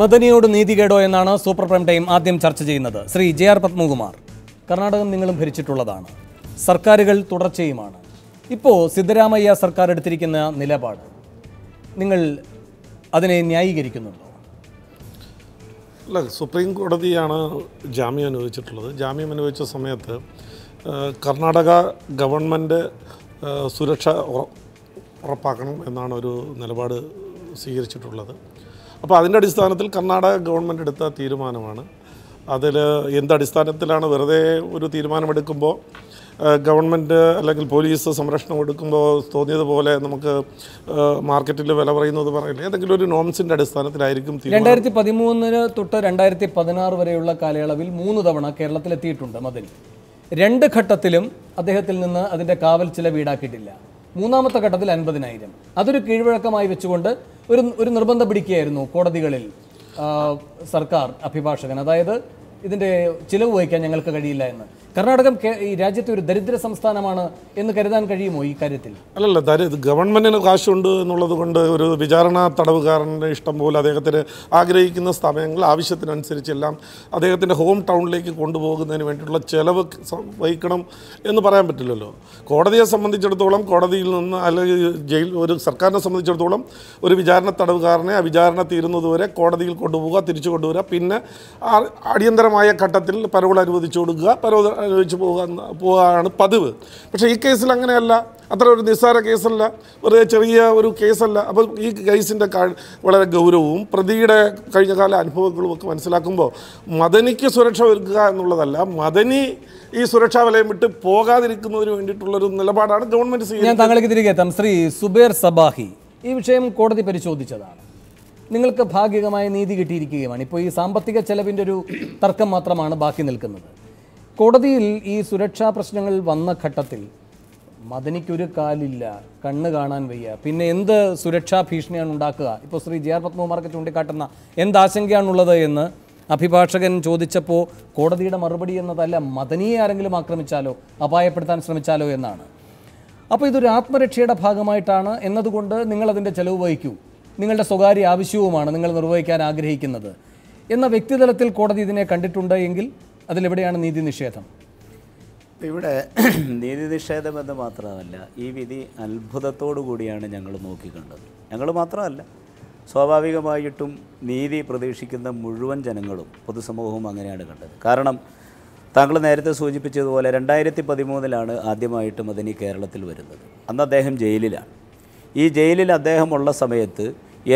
മദനിയോട് നീതികേടോ എന്നാണ് super prime time ആദ്യം ചർച്ച ചെയ്യുന്നത് ശ്രീ ജെ ആർ പത്മകുമാർ കർണാടകം നിങ്ങളും ഭരിച്ചിട്ടുള്ളതാണ് സർക്കാരുകൾ തുടർച്ചയുമാണ് ഇപ്പോൾ സിദ്ധരാമയ്യ സർക്കാർ എടുത്തിരിക്കുന്ന നിലപാട് നിങ്ങൾ അതിനെ ന്യായീകരിക്കുന്നുണ്ടോ അല്ല സുപ്രീം കോടതിയാണ് ജാമ്യം അനുവദിച്ചിട്ടുള്ളത് ജാമ്യം അനുവദിച്ച സമയത്ത് കർണാടക ഗവൺമെൻറ് സുരക്ഷ ഉറപ്പാക്കണം എന്നാണ് ഒരു നിലപാട് സ്വീകരിച്ചിട്ടുള്ളത് അപ്പോൾ അതിൻ്റെ അടിസ്ഥാനത്തിൽ കർണാടക ഗവൺമെൻറ് എടുത്ത തീരുമാനമാണ് അതിൽ എന്തടിസ്ഥാനത്തിലാണ് വെറുതെ ഒരു തീരുമാനമെടുക്കുമ്പോൾ ഗവൺമെൻറ് അല്ലെങ്കിൽ പോലീസ് സംരക്ഷണം എടുക്കുമ്പോൾ തോന്നിയതുപോലെ നമുക്ക് മാർക്കറ്റിൽ വില പറയുന്നത് പറയില്ല ഏതെങ്കിലും ഒരു നോംസിൻ്റെ അടിസ്ഥാനത്തിലായിരിക്കും രണ്ടായിരത്തി പതിമൂന്നിന് തൊട്ട് രണ്ടായിരത്തി പതിനാറ് വരെയുള്ള കാലയളവിൽ മൂന്ന് തവണ കേരളത്തിലെത്തിയിട്ടുണ്ട് മതിൽ രണ്ട് ഘട്ടത്തിലും അദ്ദേഹത്തിൽ നിന്ന് അതിൻ്റെ കാവൽ ചില വീടാക്കിയിട്ടില്ല മൂന്നാമത്തെ ഘട്ടത്തിൽ അൻപതിനായിരം അതൊരു കീഴ്വഴക്കമായി വെച്ചുകൊണ്ട് ഒരു ഒരു നിർബന്ധം പിടിക്കുകയായിരുന്നു കോടതികളിൽ സർക്കാർ അഭിഭാഷകൻ അതായത് ഇതിൻ്റെ ചിലവ് വഹിക്കാൻ ഞങ്ങൾക്ക് കഴിയില്ല എന്ന് കർണാടകം ഈ രാജ്യത്തെ ഒരു ദരിദ്ര സംസ്ഥാനമാണ് എന്ന് കരുതാൻ കഴിയുമോ ഈ കാര്യത്തിൽ അല്ലല്ല ദരിദ്ര ഗവൺമെൻറ്റിന് കാശുണ്ട് എന്നുള്ളത് കൊണ്ട് ഒരു വിചാരണ തടവുകാരൻ്റെ ഇഷ്ടം പോലെ അദ്ദേഹത്തിന് ആഗ്രഹിക്കുന്ന സമയങ്ങൾ ആവശ്യത്തിനനുസരിച്ചെല്ലാം അദ്ദേഹത്തിൻ്റെ ഹോം ടൗണിലേക്ക് കൊണ്ടുപോകുന്നതിന് വേണ്ടിയിട്ടുള്ള ചെലവ് വഹിക്കണം എന്ന് പറയാൻ പറ്റില്ലല്ലോ കോടതിയെ സംബന്ധിച്ചിടത്തോളം കോടതിയിൽ നിന്ന് അല്ലെങ്കിൽ ജയിൽ ഒരു സർക്കാരിനെ സംബന്ധിച്ചിടത്തോളം ഒരു വിചാരണ തടവുകാരനെ ആ വിചാരണ തീരുന്നതുവരെ കോടതിയിൽ കൊണ്ടുപോകുക തിരിച്ചു കൊണ്ടുവരിക പിന്നെ അടിയന്തരമായ ഘട്ടത്തിൽ പരവൾ അനുവദിച്ചു കൊടുക്കുക പരവ് അനുഭവിച്ച് പോകാൻ പോകാണ് പതിവ് പക്ഷേ ഈ കേസിൽ അങ്ങനെയല്ല അത്ര ഒരു നിസ്സാര കേസല്ല ഒരു ചെറിയ ഒരു കേസല്ല അപ്പോൾ ഈ കേസിൻ്റെ വളരെ ഗൗരവവും പ്രതിയുടെ കഴിഞ്ഞകാല അനുഭവങ്ങളും ഒക്കെ മനസ്സിലാക്കുമ്പോൾ മദനിക്ക് സുരക്ഷ ഒരുക്കുക എന്നുള്ളതല്ല മദനി ഈ സുരക്ഷാ വലയം വിട്ട് പോകാതിരിക്കുന്നതിന് വേണ്ടിയിട്ടുള്ളൊരു നിലപാടാണ് ഗവൺമെൻറ് സ്വീകരിച്ചത് ഞാൻ താങ്കൾക്ക് തിരികെ എത്താം ശ്രീ സുബേർ സബാഹി ഈ വിഷയം കോടതി പരിശോധിച്ചതാണ് നിങ്ങൾക്ക് ഭാഗികമായ നീതി കിട്ടിയിരിക്കുകയാണ് ഇപ്പോൾ ഈ സാമ്പത്തിക ചെലവിൻ്റെ ഒരു തർക്കം മാത്രമാണ് ബാക്കി നിൽക്കുന്നത് കോടതിയിൽ ഈ സുരക്ഷാ പ്രശ്നങ്ങൾ വന്ന ഘട്ടത്തിൽ മദനിക്കൊരു കാലില്ല കണ്ണ് കാണാൻ വയ്യ പിന്നെ എന്ത് സുരക്ഷാ ഭീഷണിയാണ് ഉണ്ടാക്കുക ഇപ്പോൾ ശ്രീ ജി ആർ പത്മകുമാർക്ക് ചൂണ്ടിക്കാട്ടുന്ന എന്താശങ്കയാണുള്ളത് എന്ന് അഭിഭാഷകൻ ചോദിച്ചപ്പോൾ കോടതിയുടെ മറുപടി എന്നതല്ല മദനിയെ ആരെങ്കിലും ആക്രമിച്ചാലോ അപായപ്പെടുത്താൻ ശ്രമിച്ചാലോ എന്നാണ് അപ്പോൾ ഇതൊരു ആത്മരക്ഷയുടെ ഭാഗമായിട്ടാണ് എന്നതുകൊണ്ട് നിങ്ങളതിൻ്റെ ചെലവ് വഹിക്കൂ നിങ്ങളുടെ സ്വകാര്യ ആവശ്യവുമാണ് നിങ്ങൾ നിർവഹിക്കാൻ ആഗ്രഹിക്കുന്നത് എന്ന വ്യക്തിതലത്തിൽ കോടതി ഇതിനെ കണ്ടിട്ടുണ്ട് എങ്കിൽ അതിലെവിടെയാണ് നീതി നിഷേധം ഇവിടെ നീതി നിഷേധം എന്ന് മാത്രമല്ല ഈ വിധി അത്ഭുതത്തോടു കൂടിയാണ് ഞങ്ങൾ നോക്കിക്കണ്ടത് ഞങ്ങൾ മാത്രമല്ല സ്വാഭാവികമായിട്ടും നീതി പ്രതീക്ഷിക്കുന്ന മുഴുവൻ ജനങ്ങളും പൊതുസമൂഹവും അങ്ങനെയാണ് കണ്ടത് കാരണം താങ്കൾ നേരത്തെ സൂചിപ്പിച്ചതുപോലെ രണ്ടായിരത്തി പതിമൂന്നിലാണ് ആദ്യമായിട്ട് മദനി കേരളത്തിൽ വരുന്നത് അന്ന് അദ്ദേഹം ജയിലിലാണ് ഈ ജയിലിൽ അദ്ദേഹമുള്ള സമയത്ത്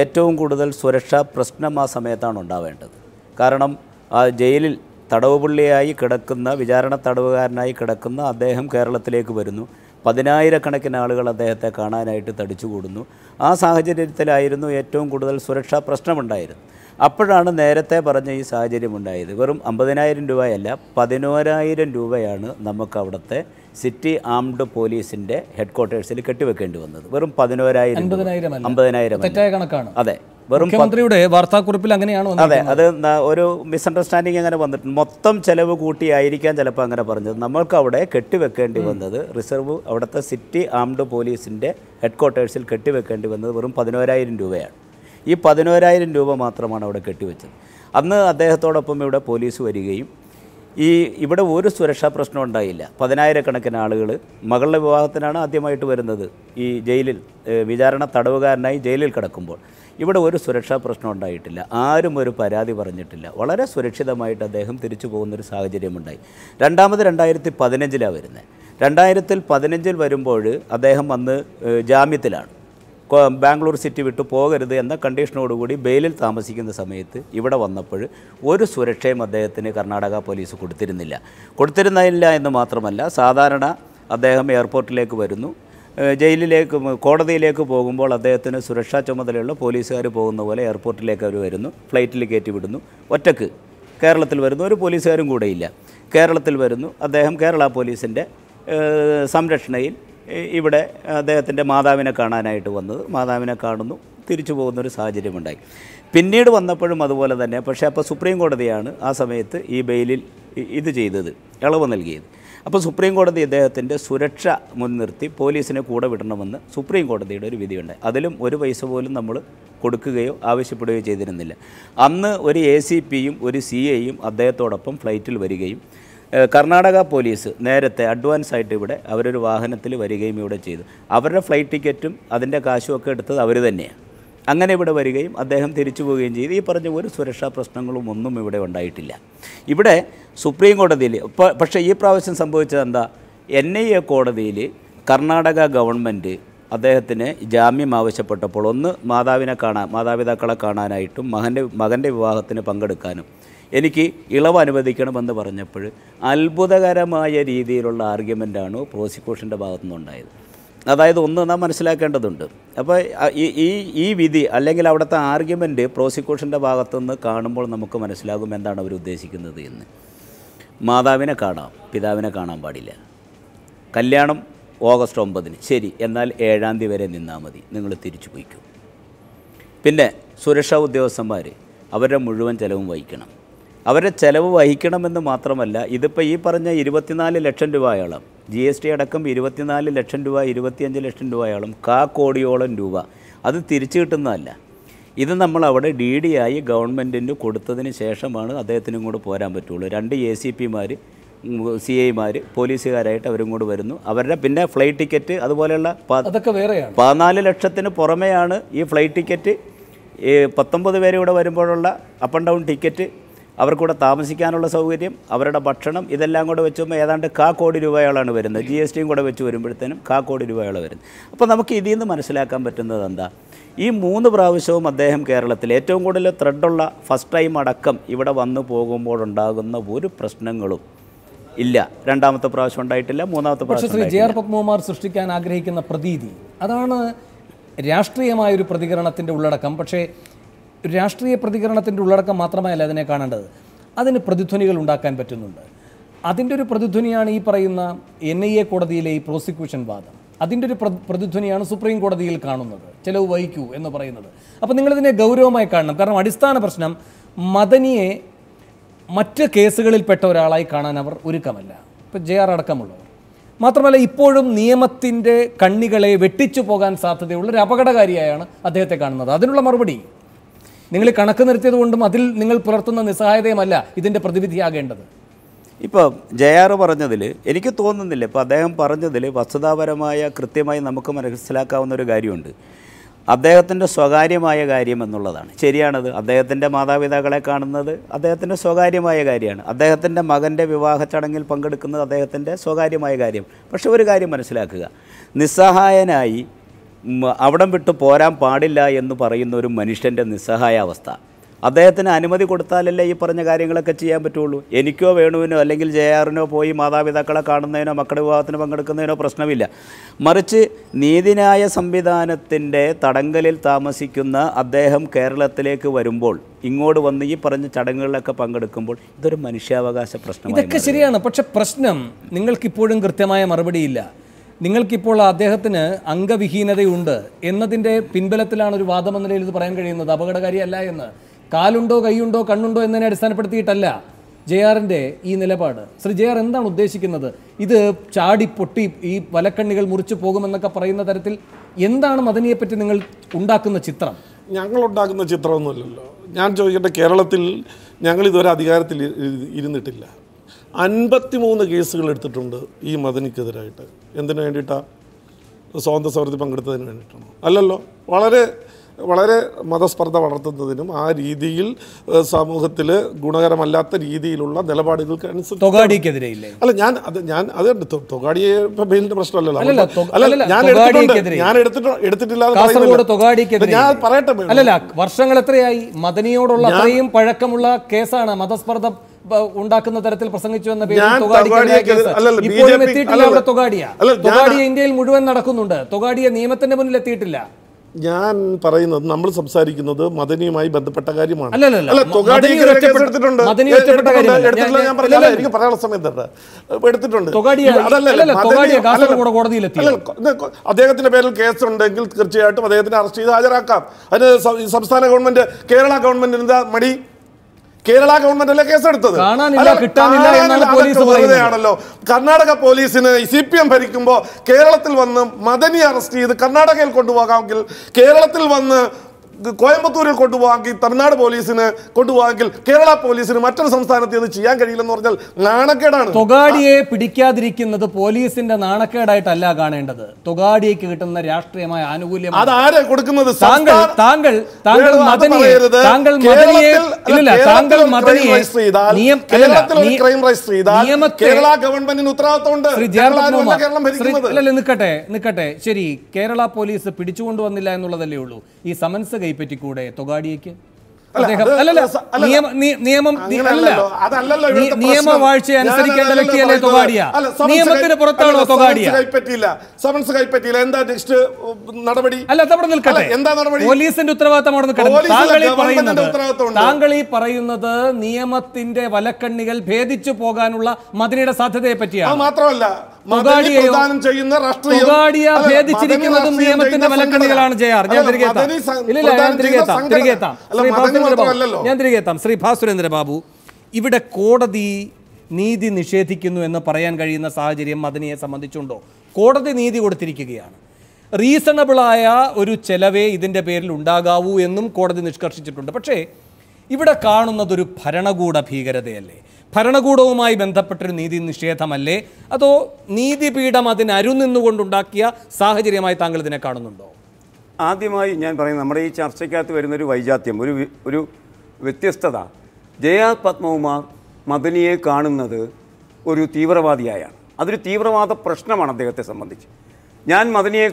ഏറ്റവും കൂടുതൽ സുരക്ഷാ പ്രശ്നം ആ സമയത്താണ് ഉണ്ടാവേണ്ടത് കാരണം ആ ജയിലിൽ തടവുപുള്ളിയായി കിടക്കുന്ന വിചാരണ തടവുകാരനായി കിടക്കുന്ന അദ്ദേഹം കേരളത്തിലേക്ക് വരുന്നു പതിനായിരക്കണക്കിന് ആളുകൾ അദ്ദേഹത്തെ കാണാനായിട്ട് തടിച്ചുകൂടുന്നു ആ സാഹചര്യത്തിലായിരുന്നു ഏറ്റവും കൂടുതൽ സുരക്ഷാ പ്രശ്നമുണ്ടായിരുന്നു അപ്പോഴാണ് നേരത്തെ പറഞ്ഞ ഈ സാഹചര്യം ഉണ്ടായത് വെറും അമ്പതിനായിരം രൂപയല്ല പതിനോരായിരം രൂപയാണ് നമുക്ക് അവിടുത്തെ സിറ്റി ആംഡ് പോലീസിൻ്റെ ഹെഡ് ക്വാർട്ടേഴ്സിൽ കെട്ടിവെക്കേണ്ടി വന്നത് വെറും പതിനോരായിരം അമ്പതിനായിരം തെറ്റായ കണക്കാണ് അതെ വെറും മുഖ്യമന്ത്രിയുടെ വാർത്താക്കുറിപ്പിൽ അങ്ങനെയാണോ അതെ അത് ഒരു മിസ്അണ്ടർസ്റ്റാൻഡിങ് അങ്ങനെ വന്നിട്ടുണ്ട് മൊത്തം ചെലവ് കൂട്ടിയായിരിക്കാം ചിലപ്പോൾ അങ്ങനെ പറഞ്ഞത് നമ്മൾക്ക് അവിടെ കെട്ടിവെക്കേണ്ടി വന്നത് റിസർവ് അവിടുത്തെ സിറ്റി ആംഡ് പോലീസിൻ്റെ ഹെഡ് ക്വാർട്ടേഴ്സിൽ കെട്ടിവെക്കേണ്ടി വന്നത് വെറും പതിനോരായിരം രൂപയാണ് ഈ പതിനോരായിരം രൂപ മാത്രമാണ് അവിടെ കെട്ടിവെച്ചത് അന്ന് അദ്ദേഹത്തോടൊപ്പം ഇവിടെ പോലീസ് വരികയും ഈ ഇവിടെ ഒരു സുരക്ഷാ പ്രശ്നം ഉണ്ടായില്ല പതിനായിരക്കണക്കിന് ആളുകൾ മകളുടെ വിവാഹത്തിനാണ് ആദ്യമായിട്ട് വരുന്നത് ഈ ജയിലിൽ വിചാരണ തടവുകാരനായി ജയിലിൽ കിടക്കുമ്പോൾ ഇവിടെ ഒരു സുരക്ഷാ പ്രശ്നം ഉണ്ടായിട്ടില്ല ആരും ഒരു പരാതി പറഞ്ഞിട്ടില്ല വളരെ സുരക്ഷിതമായിട്ട് അദ്ദേഹം തിരിച്ചു പോകുന്നൊരു സാഹചര്യമുണ്ടായി രണ്ടാമത് രണ്ടായിരത്തി പതിനഞ്ചിലാണ് വരുന്നത് രണ്ടായിരത്തിൽ പതിനഞ്ചിൽ വരുമ്പോൾ അദ്ദേഹം വന്ന് ജാമ്യത്തിലാണ് ബാംഗ്ലൂർ സിറ്റി വിട്ടു പോകരുത് എന്ന കണ്ടീഷനോടുകൂടി ബെയിലിൽ താമസിക്കുന്ന സമയത്ത് ഇവിടെ വന്നപ്പോൾ ഒരു സുരക്ഷയും അദ്ദേഹത്തിന് കർണാടക പോലീസ് കൊടുത്തിരുന്നില്ല കൊടുത്തിരുന്നില്ല എന്ന് മാത്രമല്ല സാധാരണ അദ്ദേഹം എയർപോർട്ടിലേക്ക് വരുന്നു ജയിലിലേക്ക് കോടതിയിലേക്ക് പോകുമ്പോൾ അദ്ദേഹത്തിന് സുരക്ഷാ ചുമതലയുള്ള പോലീസുകാർ പോകുന്ന പോലെ എയർപോർട്ടിലേക്ക് അവർ വരുന്നു ഫ്ലൈറ്റിൽ കയറ്റി വിടുന്നു ഒറ്റക്ക് കേരളത്തിൽ വരുന്നു ഒരു പോലീസുകാരും കൂടെയില്ല കേരളത്തിൽ വരുന്നു അദ്ദേഹം കേരള പോലീസിൻ്റെ സംരക്ഷണയിൽ ഇവിടെ അദ്ദേഹത്തിൻ്റെ മാതാവിനെ കാണാനായിട്ട് വന്നത് മാതാവിനെ കാണുന്നു തിരിച്ചു പോകുന്നൊരു സാഹചര്യമുണ്ടായി പിന്നീട് വന്നപ്പോഴും അതുപോലെ തന്നെ പക്ഷേ അപ്പോൾ സുപ്രീം കോടതിയാണ് ആ സമയത്ത് ഈ ബെയിലിൽ ഇത് ചെയ്തത് ഇളവ് നൽകിയത് അപ്പോൾ സുപ്രീം കോടതി ഇദ്ദേഹത്തിൻ്റെ സുരക്ഷ മുൻനിർത്തി പോലീസിനെ കൂടെ വിടണമെന്ന് സുപ്രീം കോടതിയുടെ ഒരു വിധിയുണ്ട് അതിലും ഒരു പൈസ പോലും നമ്മൾ കൊടുക്കുകയോ ആവശ്യപ്പെടുകയോ ചെയ്തിരുന്നില്ല അന്ന് ഒരു എ സി പിയും ഒരു സി എയും അദ്ദേഹത്തോടൊപ്പം ഫ്ലൈറ്റിൽ വരികയും കർണാടക പോലീസ് നേരത്തെ അഡ്വാൻസ് ആയിട്ട് ഇവിടെ അവരൊരു വാഹനത്തിൽ വരികയും ഇവിടെ ചെയ്തു അവരുടെ ഫ്ലൈറ്റ് ടിക്കറ്റും അതിൻ്റെ കാശും ഒക്കെ എടുത്തത് അവർ തന്നെയാണ് അങ്ങനെ ഇവിടെ വരികയും അദ്ദേഹം തിരിച്ചു പോവുകയും ചെയ്തു ഈ പറഞ്ഞ ഒരു സുരക്ഷാ പ്രശ്നങ്ങളും ഒന്നും ഇവിടെ ഉണ്ടായിട്ടില്ല ഇവിടെ സുപ്രീം കോടതിയിൽ പക്ഷേ ഈ പ്രാവശ്യം സംഭവിച്ചത് എന്താ എൻ ഐ എ കോടതിയിൽ കർണാടക ഗവൺമെൻറ് അദ്ദേഹത്തിന് ജാമ്യം ആവശ്യപ്പെട്ടപ്പോൾ ഒന്ന് മാതാവിനെ കാണാൻ മാതാപിതാക്കളെ കാണാനായിട്ടും മകൻ്റെ മകൻ്റെ വിവാഹത്തിന് പങ്കെടുക്കാനും എനിക്ക് ഇളവ് അനുവദിക്കണമെന്ന് പറഞ്ഞപ്പോൾ അത്ഭുതകരമായ രീതിയിലുള്ള ആർഗ്യുമെൻ്റാണ് പ്രോസിക്യൂഷൻ്റെ നിന്നുണ്ടായത് അതായത് ഒന്ന് നാം മനസ്സിലാക്കേണ്ടതുണ്ട് അപ്പോൾ ഈ ഈ ഈ വിധി അല്ലെങ്കിൽ അവിടുത്തെ ആർഗ്യുമെൻറ്റ് പ്രോസിക്യൂഷൻ്റെ ഭാഗത്തുനിന്ന് കാണുമ്പോൾ നമുക്ക് മനസ്സിലാകും എന്താണ് അവർ ഉദ്ദേശിക്കുന്നത് എന്ന് മാതാവിനെ കാണാം പിതാവിനെ കാണാൻ പാടില്ല കല്യാണം ഓഗസ്റ്റ് ഒമ്പതിന് ശരി എന്നാൽ ഏഴാം തീയതി വരെ നിന്നാൽ മതി നിങ്ങൾ തിരിച്ചു പോയിക്കും പിന്നെ സുരക്ഷാ ഉദ്യോഗസ്ഥന്മാർ അവരുടെ മുഴുവൻ ചിലവും വഹിക്കണം അവരുടെ ചിലവ് വഹിക്കണമെന്ന് മാത്രമല്ല ഇതിപ്പോൾ ഈ പറഞ്ഞ ഇരുപത്തിനാല് ലക്ഷം രൂപയോളം ജി എസ് ടി അടക്കം ഇരുപത്തിനാല് ലക്ഷം രൂപ ഇരുപത്തിയഞ്ച് ലക്ഷം രൂപയോളം കാ കോടിയോളം രൂപ അത് തിരിച്ചു കിട്ടുന്നതല്ല ഇത് നമ്മൾ അവിടെ ഡി ഡി ആയി ഗവൺമെൻറ്റിന് കൊടുത്തതിന് ശേഷമാണ് അദ്ദേഹത്തിനും കൂടെ പോരാൻ പറ്റുള്ളൂ രണ്ട് എ സി പിമാർ സി ഐമാർ പോലീസുകാരായിട്ട് അവരും കൂടെ വരുന്നു അവരുടെ പിന്നെ ഫ്ലൈറ്റ് ടിക്കറ്റ് അതുപോലെയുള്ള അതൊക്കെ വേറെയാണ് പതിനാല് ലക്ഷത്തിന് പുറമെയാണ് ഈ ഫ്ലൈറ്റ് ടിക്കറ്റ് പത്തൊമ്പത് പേര് ഇവിടെ വരുമ്പോഴുള്ള അപ്പ് ആൻഡ് ഡൗൺ ടിക്കറ്റ് അവർക്കൂടെ താമസിക്കാനുള്ള സൗകര്യം അവരുടെ ഭക്ഷണം ഇതെല്ലാം കൂടെ വെച്ചുമ്പോൾ ഏതാണ്ട് കാ കോടി രൂപയോളാണ് വരുന്നത് ജി എസ് ടിയും കൂടെ വെച്ച് വരുമ്പോഴത്തേനും കാ കോടി രൂപയോളം വരുന്നത് അപ്പോൾ നമുക്ക് ഇതിൽ നിന്ന് മനസ്സിലാക്കാൻ പറ്റുന്നത് എന്താ ഈ മൂന്ന് പ്രാവശ്യവും അദ്ദേഹം കേരളത്തിൽ ഏറ്റവും കൂടുതൽ ത്രെഡുള്ള ഫസ്റ്റ് ടൈം അടക്കം ഇവിടെ വന്നു പോകുമ്പോഴുണ്ടാകുന്ന ഒരു പ്രശ്നങ്ങളും ഇല്ല രണ്ടാമത്തെ പ്രാവശ്യം ഉണ്ടായിട്ടില്ല മൂന്നാമത്തെ പ്രാവശ്യം ശ്രീ ജെ ആർ പത്മകുമാർ സൃഷ്ടിക്കാൻ ആഗ്രഹിക്കുന്ന പ്രതീതി അതാണ് രാഷ്ട്രീയമായൊരു ഒരു പ്രതികരണത്തിൻ്റെ ഉള്ളടക്കം പക്ഷേ രാഷ്ട്രീയ പ്രതികരണത്തിൻ്റെ ഉള്ളടക്കം മാത്രമല്ല അതിനെ കാണേണ്ടത് അതിന് പ്രതിധ്വനികൾ ഉണ്ടാക്കാൻ പറ്റുന്നുണ്ട് അതിൻ്റെ ഒരു പ്രതിധ്വനിയാണ് ഈ പറയുന്ന എൻ ഐ എ കോടതിയിലെ ഈ പ്രോസിക്യൂഷൻ വാദം അതിൻ്റെ ഒരു പ്രതിധ്വനിയാണ് സുപ്രീം കോടതിയിൽ കാണുന്നത് ചിലവ് വഹിക്കൂ എന്ന് പറയുന്നത് അപ്പോൾ നിങ്ങളിതിനെ ഗൗരവമായി കാണണം കാരണം അടിസ്ഥാന പ്രശ്നം മദനിയെ മറ്റ് കേസുകളിൽപ്പെട്ട ഒരാളായി കാണാൻ അവർ ഒരുക്കമല്ല ഇപ്പം ജെ ആർ അടക്കമുള്ളവർ മാത്രമല്ല ഇപ്പോഴും നിയമത്തിൻ്റെ കണ്ണികളെ വെട്ടിച്ചു പോകാൻ സാധ്യതയുള്ള ഒരു അപകടകാരിയായാണ് അദ്ദേഹത്തെ കാണുന്നത് അതിനുള്ള മറുപടി നിങ്ങൾ കണക്ക് നിർത്തിയത് കൊണ്ടും അതിൽ നിങ്ങൾ പുലർത്തുന്ന നിസ്സഹായതയുമല്ല ഇതിൻ്റെ പ്രതിവിധിയാകേണ്ടത് ഇപ്പം ജയാറ് പറഞ്ഞതിൽ എനിക്ക് തോന്നുന്നില്ല ഇപ്പോൾ അദ്ദേഹം പറഞ്ഞതിൽ വസ്തുതാപരമായ കൃത്യമായി നമുക്ക് മനസ്സിലാക്കാവുന്ന ഒരു കാര്യമുണ്ട് അദ്ദേഹത്തിൻ്റെ സ്വകാര്യമായ കാര്യം എന്നുള്ളതാണ് ശരിയാണത് അദ്ദേഹത്തിൻ്റെ മാതാപിതാക്കളെ കാണുന്നത് അദ്ദേഹത്തിൻ്റെ സ്വകാര്യമായ കാര്യമാണ് അദ്ദേഹത്തിൻ്റെ മകൻ്റെ വിവാഹ ചടങ്ങിൽ പങ്കെടുക്കുന്നത് അദ്ദേഹത്തിൻ്റെ സ്വകാര്യമായ കാര്യം പക്ഷേ ഒരു കാര്യം മനസ്സിലാക്കുക നിസ്സഹായനായി അവിടം വിട്ട് പോരാൻ പാടില്ല എന്ന് പറയുന്ന ഒരു മനുഷ്യൻ്റെ നിസ്സഹായാവസ്ഥ അദ്ദേഹത്തിന് അനുമതി കൊടുത്താലല്ലേ ഈ പറഞ്ഞ കാര്യങ്ങളൊക്കെ ചെയ്യാൻ പറ്റുള്ളൂ എനിക്കോ വേണുവിനോ അല്ലെങ്കിൽ ജെ ആറിനോ പോയി മാതാപിതാക്കളെ കാണുന്നതിനോ മക്കളുടെ വിവാഹത്തിന് പങ്കെടുക്കുന്നതിനോ പ്രശ്നമില്ല മറിച്ച് നീതിന്യായ സംവിധാനത്തിൻ്റെ തടങ്കലിൽ താമസിക്കുന്ന അദ്ദേഹം കേരളത്തിലേക്ക് വരുമ്പോൾ ഇങ്ങോട്ട് വന്ന് ഈ പറഞ്ഞ ചടങ്ങുകളിലൊക്കെ പങ്കെടുക്കുമ്പോൾ ഇതൊരു മനുഷ്യാവകാശ പ്രശ്നം ഇതൊക്കെ ശരിയാണ് പക്ഷെ പ്രശ്നം നിങ്ങൾക്കിപ്പോഴും കൃത്യമായ മറുപടിയില്ല നിങ്ങൾക്കിപ്പോൾ അദ്ദേഹത്തിന് അംഗവിഹീനതയുണ്ട് എന്നതിൻ്റെ പിൻബലത്തിലാണ് ഒരു വാദമെന്ന നിലയിൽ ഇത് പറയാൻ കഴിയുന്നത് അപകടകാരിയല്ല എന്ന് കാലുണ്ടോ കൈയുണ്ടോ കണ്ണുണ്ടോ എന്നതിനെ അടിസ്ഥാനപ്പെടുത്തിയിട്ടല്ല ജെ ആറിൻ്റെ ഈ നിലപാട് ശ്രീ ജെ ആർ എന്താണ് ഉദ്ദേശിക്കുന്നത് ഇത് ചാടി പൊട്ടി ഈ വലക്കണ്ണികൾ മുറിച്ചു പോകുമെന്നൊക്കെ പറയുന്ന തരത്തിൽ എന്താണ് മദനിയെപ്പറ്റി നിങ്ങൾ ഉണ്ടാക്കുന്ന ചിത്രം ഞങ്ങൾ ഉണ്ടാക്കുന്ന ചിത്രമൊന്നുമില്ലല്ലോ ഞാൻ ചോദിക്കട്ടെ കേരളത്തിൽ ഞങ്ങൾ ഇതുവരെ അധികാരത്തിൽ ഇരുന്നിട്ടില്ല അൻപത്തിമൂന്ന് കേസുകൾ എടുത്തിട്ടുണ്ട് ഈ മദനിക്കെതിരായിട്ട് എന്തിനു വേണ്ടിയിട്ടാണ് സ്വാതന്ത്ര്യ സമരത്തിൽ പങ്കെടുത്തതിന് വേണ്ടിയിട്ടാണോ അല്ലല്ലോ വളരെ വളരെ മതസ്പർദ്ധ വളർത്തുന്നതിനും ആ രീതിയിൽ സമൂഹത്തിൽ ഗുണകരമല്ലാത്ത രീതിയിലുള്ള നിലപാടുകൾക്ക് അനുസരിച്ച് അല്ല ഞാൻ അത് ഞാൻ അത് തൊഗാടിയെ ബെയിലിന്റെ പ്രശ്നമല്ലല്ലോ അല്ല ഞാൻ ഞാൻ എടുത്തിട്ടില്ല ഞാൻ പറയട്ടെ അല്ലല്ല വർഷങ്ങൾ എത്രയായി മദനിയോടുള്ള അത്രയും പഴക്കമുള്ള കേസാണ് മതസ്പർദ്ധ ഉണ്ടാക്കുന്ന തരത്തിൽ പ്രസംഗിച്ചു എന്ന പേരിൽ ഇന്ത്യയിൽ മുഴുവൻ നടക്കുന്നുണ്ട് തൊഗാഡിയ നിയമത്തിന്റെ മുന്നിൽ എത്തിയിട്ടില്ല ഞാൻ പറയുന്നത് നമ്മൾ സംസാരിക്കുന്നത് മദനിയുമായി ബന്ധപ്പെട്ട കാര്യമാണ് അല്ല എടുത്തിട്ടുണ്ട് പറയാനുള്ള സമയം എടുത്തിട്ടുണ്ട് അദ്ദേഹത്തിന്റെ പേരിൽ കേസ് ഉണ്ടെങ്കിൽ തീർച്ചയായിട്ടും അദ്ദേഹത്തിന് അറസ്റ്റ് ചെയ്ത് ഹാജരാക്കാം അതിന് സംസ്ഥാന ഗവൺമെന്റ് കേരള ഗവൺമെന്റിന് മടി കേരള ഗവൺമെന്റ് അല്ലേ കേസെടുത്തത് ആണല്ലോ കർണാടക പോലീസിന് സി പി എം ഭരിക്കുമ്പോൾ കേരളത്തിൽ വന്ന് മദനി അറസ്റ്റ് ചെയ്ത് കർണാടകയിൽ കൊണ്ടുപോകാമെങ്കിൽ കേരളത്തിൽ വന്ന് കോയമ്പത്തൂരിൽ കൊണ്ടുപോകാമെങ്കിൽ തമിഴ്നാട് പോലീസിന് കൊണ്ടുപോകാമെങ്കിൽ കേരള പോലീസിന് മറ്റൊരു സംസ്ഥാനത്ത് ഇത് ചെയ്യാൻ കഴിയില്ലെന്ന് പറഞ്ഞാൽ നാണക്കേടാണ് തൊഗാടിയെ പിടിക്കാതിരിക്കുന്നത് പോലീസിന്റെ നാണക്കേടായിട്ടല്ല കാണേണ്ടത് തൊഗാടിയേക്ക് കിട്ടുന്ന രാഷ്ട്രീയമായ ആനുകൂല്യം അതാരെ കൊടുക്കുന്നത് താങ്കൾ താങ്കൾ താങ്കൾ താങ്കൾ മദനിയെ ഇല്ല താങ്കൾ മദനിയെ കേരള ഗവൺമെന്റിന് ഉത്തരവാദിത്തമുണ്ട് നിൽക്കട്ടെ നിൽക്കട്ടെ ശരി കേരള പോലീസ് പിടിച്ചുകൊണ്ടുവന്നില്ല എന്നുള്ളതല്ലേ ഉള്ളൂ ഈ സമൻസ് कईपचे तुगाड़े നിയമവാഴ്ച പുറത്താണോ എന്താ അല്ല നിൽക്കട്ടെ എന്താ പോലീസിന്റെ ഉത്തരവാദിത്തം താങ്കൾ ഈ പറയുന്നത് നിയമത്തിന്റെ വലക്കണ്ണികൾ ഭേദിച്ചു പോകാനുള്ള മദിനയുടെ സാധ്യതയെ പറ്റിയാണ് മാത്രമല്ല ചെയ്യുന്ന രാഷ്ട്രീയ നിയമത്തിന്റെ വലക്കണ്ണികളാണ് ജയാർ ഞാൻ തിരികെ തിരികെ തിരികെ ഞാൻ തിരികെ എത്താം ശ്രീ ഭാസുരേന്ദ്ര ബാബു ഇവിടെ കോടതി നീതി നിഷേധിക്കുന്നു എന്ന് പറയാൻ കഴിയുന്ന സാഹചര്യം മദനിയെ സംബന്ധിച്ചുണ്ടോ കോടതി നീതി കൊടുത്തിരിക്കുകയാണ് റീസണബിളായ ഒരു ചെലവേ ഇതിൻ്റെ പേരിൽ ഉണ്ടാകാവൂ എന്നും കോടതി നിഷ്കർഷിച്ചിട്ടുണ്ട് പക്ഷേ ഇവിടെ കാണുന്നതൊരു ഭരണകൂട ഭീകരതയല്ലേ ഭരണകൂടവുമായി ബന്ധപ്പെട്ടൊരു നീതി നിഷേധമല്ലേ അതോ നീതിപീഠം അതിനരുനിന്നുകൊണ്ടുണ്ടാക്കിയ സാഹചര്യമായി താങ്കൾ ഇതിനെ കാണുന്നുണ്ടോ ആദ്യമായി ഞാൻ പറയുന്നത് നമ്മുടെ ഈ ചർച്ചയ്ക്കകത്ത് വരുന്നൊരു വൈജാത്യം ഒരു ഒരു വ്യത്യസ്തത ജയാ പത്മകുമാർ മദനിയെ കാണുന്നത് ഒരു തീവ്രവാദിയായാണ് അതൊരു തീവ്രവാദ പ്രശ്നമാണ് അദ്ദേഹത്തെ സംബന്ധിച്ച് ഞാൻ മദനിയെ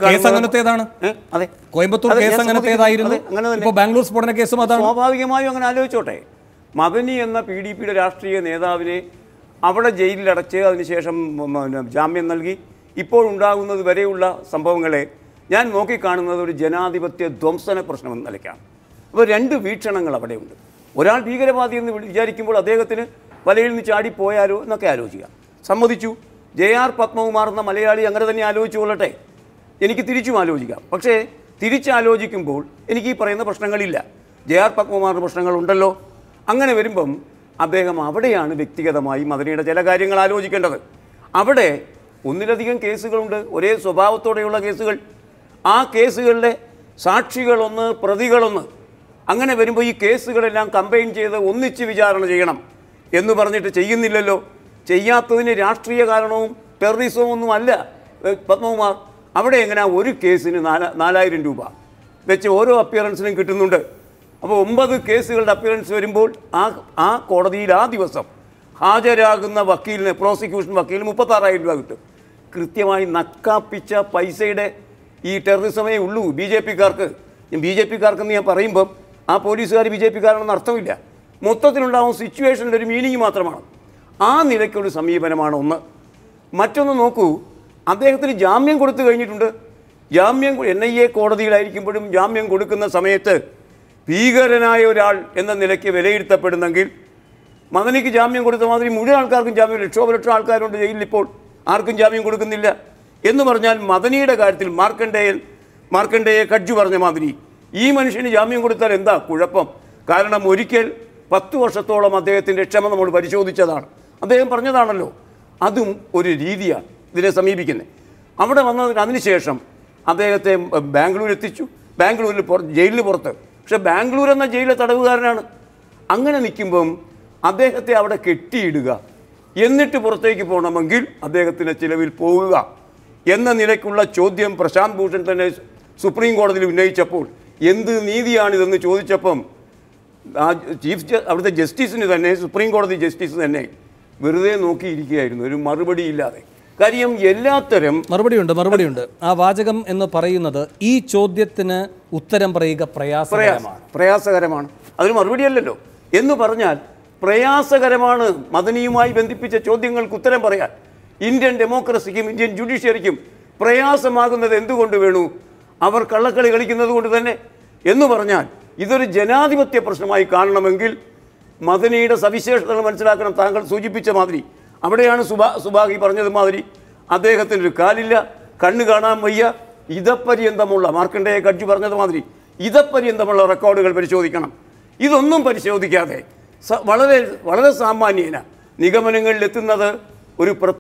അതെ കോയമ്പത്തൂർ കേസ് ബാംഗ്ലൂർ കേസും അതാണ് സ്വാഭാവികമായും അങ്ങനെ ആലോചിച്ചോട്ടെ മദനി എന്ന പി ഡി പിയുടെ രാഷ്ട്രീയ നേതാവിനെ അവിടെ ജയിലിലടച്ച് അതിനുശേഷം ജാമ്യം നൽകി ഇപ്പോഴുണ്ടാകുന്നത് വരെയുള്ള സംഭവങ്ങളെ ഞാൻ നോക്കിക്കാണുന്നത് ഒരു ജനാധിപത്യ ധ്വംസന പ്രശ്നം എന്ന നിലയ്ക്കാണ് അപ്പോൾ രണ്ട് വീക്ഷണങ്ങൾ അവിടെയുണ്ട് ഒരാൾ ഭീകരവാദി എന്ന് വിചാരിക്കുമ്പോൾ അദ്ദേഹത്തിന് വലയിൽ നിന്ന് ചാടിപ്പോയാലോ എന്നൊക്കെ ആലോചിക്കാം സമ്മതിച്ചു ജെ ആർ പത്മകുമാർ എന്ന മലയാളി അങ്ങനെ തന്നെ ആലോചിച്ചു കൊള്ളട്ടെ എനിക്ക് തിരിച്ചും ആലോചിക്കാം പക്ഷേ തിരിച്ചാലോചിക്കുമ്പോൾ എനിക്ക് ഈ പറയുന്ന പ്രശ്നങ്ങളില്ല ജെ ആർ പത്മകുമാറിന് പ്രശ്നങ്ങളുണ്ടല്ലോ അങ്ങനെ വരുമ്പം അദ്ദേഹം അവിടെയാണ് വ്യക്തിഗതമായി മദനിയുടെ ചില കാര്യങ്ങൾ ആലോചിക്കേണ്ടത് അവിടെ ഒന്നിലധികം കേസുകളുണ്ട് ഒരേ സ്വഭാവത്തോടെയുള്ള കേസുകൾ ആ കേസുകളിലെ സാക്ഷികളൊന്ന് പ്രതികളൊന്ന് അങ്ങനെ വരുമ്പോൾ ഈ കേസുകളെല്ലാം കമ്പൈൻ ചെയ്ത് ഒന്നിച്ച് വിചാരണ ചെയ്യണം എന്ന് പറഞ്ഞിട്ട് ചെയ്യുന്നില്ലല്ലോ ചെയ്യാത്തതിന് രാഷ്ട്രീയ കാരണവും ടെററിസവും ഒന്നും അല്ല പത്മകുമാർ അവിടെ എങ്ങനെ ഒരു കേസിന് നാല നാലായിരം രൂപ വെച്ച് ഓരോ അപ്പിയറൻസിനും കിട്ടുന്നുണ്ട് അപ്പോൾ ഒമ്പത് കേസുകളുടെ അപ്പിയറൻസ് വരുമ്പോൾ ആ ആ കോടതിയിൽ ആ ദിവസം ഹാജരാകുന്ന വക്കീലിന് പ്രോസിക്യൂഷൻ വക്കീലിന് മുപ്പത്താറായിരം രൂപ കിട്ടും കൃത്യമായി നക്കാപ്പിച്ച പൈസയുടെ ഈ ടെററിസമേ ഉള്ളൂ ബി ജെ പിക്കാർക്ക് ബി ജെ പിക്കാർക്കെന്ന് ഞാൻ പറയുമ്പം ആ പോലീസുകാർ ബി ജെ പിക്കാരാണെന്ന് അർത്ഥമില്ല മൊത്തത്തിലുണ്ടാകുന്ന സിറ്റുവേഷനിൽ ഒരു മീനിങ് മാത്രമാണ് ആ നിലയ്ക്കൊരു സമീപനമാണ് ഒന്ന് മറ്റൊന്ന് നോക്കൂ അദ്ദേഹത്തിന് ജാമ്യം കൊടുത്തു കഴിഞ്ഞിട്ടുണ്ട് ജാമ്യം എൻ ഐ എ കോടതിയിലായിരിക്കുമ്പോഴും ജാമ്യം കൊടുക്കുന്ന സമയത്ത് ഭീകരനായ ഒരാൾ എന്ന നിലയ്ക്ക് വിലയിരുത്തപ്പെടുന്നെങ്കിൽ മദനിക്ക് ജാമ്യം കൊടുത്ത മാതിരി മുഴുവൻ ആൾക്കാർക്കും ജാമ്യം ലക്ഷോപലക്ഷം ആൾക്കാരുണ്ട് ജയിലിൽ ഇപ്പോൾ ആർക്കും ജാമ്യം കൊടുക്കുന്നില്ല എന്ന് പറഞ്ഞാൽ മദനിയുടെ കാര്യത്തിൽ മാർക്കണ്ടേയൻ മാർക്കണ്ടേയെ കഡ്ജു പറഞ്ഞ മാതിരി ഈ മനുഷ്യന് ജാമ്യം കൊടുത്താൽ എന്താ കുഴപ്പം കാരണം ഒരിക്കൽ പത്ത് വർഷത്തോളം അദ്ദേഹത്തിൻ്റെ ക്ഷമ നമ്മൾ പരിശോധിച്ചതാണ് അദ്ദേഹം പറഞ്ഞതാണല്ലോ അതും ഒരു രീതിയാണ് ഇതിനെ സമീപിക്കുന്നത് അവിടെ വന്നതിന് അതിനുശേഷം അദ്ദേഹത്തെ ബാംഗ്ലൂർ എത്തിച്ചു ബാംഗ്ലൂരിൽ പുറ ജയിലിൽ പുറത്ത് പക്ഷേ ബാംഗ്ലൂർ എന്ന ജയിലിലെ തടവുകാരനാണ് അങ്ങനെ നിൽക്കുമ്പം അദ്ദേഹത്തെ അവിടെ കെട്ടിയിടുക എന്നിട്ട് പുറത്തേക്ക് പോകണമെങ്കിൽ അദ്ദേഹത്തിൻ്റെ ചിലവിൽ പോവുക എന്ന നിലയ്ക്കുള്ള ചോദ്യം പ്രശാന്ത് ഭൂഷൺ തന്നെ സുപ്രീം കോടതിയിൽ ഉന്നയിച്ചപ്പോൾ എന്ത് നീതിയാണിതെന്ന് ചോദിച്ചപ്പം ആ ചീഫ് അവിടുത്തെ ജസ്റ്റിസിന് തന്നെ സുപ്രീം കോടതി ജസ്റ്റിസ് തന്നെ വെറുതെ നോക്കിയിരിക്കുകയായിരുന്നു ഒരു മറുപടി ഇല്ലാതെ കാര്യം എല്ലാത്തരം മറുപടിയുണ്ട് മറുപടിയുണ്ട് ആ വാചകം എന്ന് പറയുന്നത് ഈ ചോദ്യത്തിന് ഉത്തരം പറയുക പ്രയാസകരമാണ് പ്രയാസകരമാണ് അതിന് മറുപടിയല്ലല്ലോ എന്ന് പറഞ്ഞാൽ പ്രയാസകരമാണ് മദനിയുമായി ബന്ധിപ്പിച്ച ചോദ്യങ്ങൾക്ക് ഉത്തരം പറയാൻ ഇന്ത്യൻ ഡെമോക്രസിക്കും ഇന്ത്യൻ ജുഡീഷ്യറിക്കും പ്രയാസമാകുന്നത് എന്തുകൊണ്ട് വേണു അവർ കള്ളക്കളി കളിക്കുന്നത് കൊണ്ട് തന്നെ എന്ന് പറഞ്ഞാൽ ഇതൊരു ജനാധിപത്യ പ്രശ്നമായി കാണണമെങ്കിൽ മദനിയുടെ സവിശേഷതകൾ മനസ്സിലാക്കണം താങ്കൾ സൂചിപ്പിച്ച മാതിരി അവിടെയാണ് സുഭാ സുഭാഗി പറഞ്ഞത് മാതിരി അദ്ദേഹത്തിന് ഒരു കാലില്ല കണ്ണ് കാണാൻ വയ്യ ഇതപര്യന്തമുള്ള മാർക്കണ്ടേയ കഡ്ജു പറഞ്ഞത് മാതിരി ഇതപര്യന്തമുള്ള റെക്കോർഡുകൾ പരിശോധിക്കണം ഇതൊന്നും പരിശോധിക്കാതെ വളരെ വളരെ സാമാന്യേന നിഗമനങ്ങളിലെത്തുന്നത് ഒരു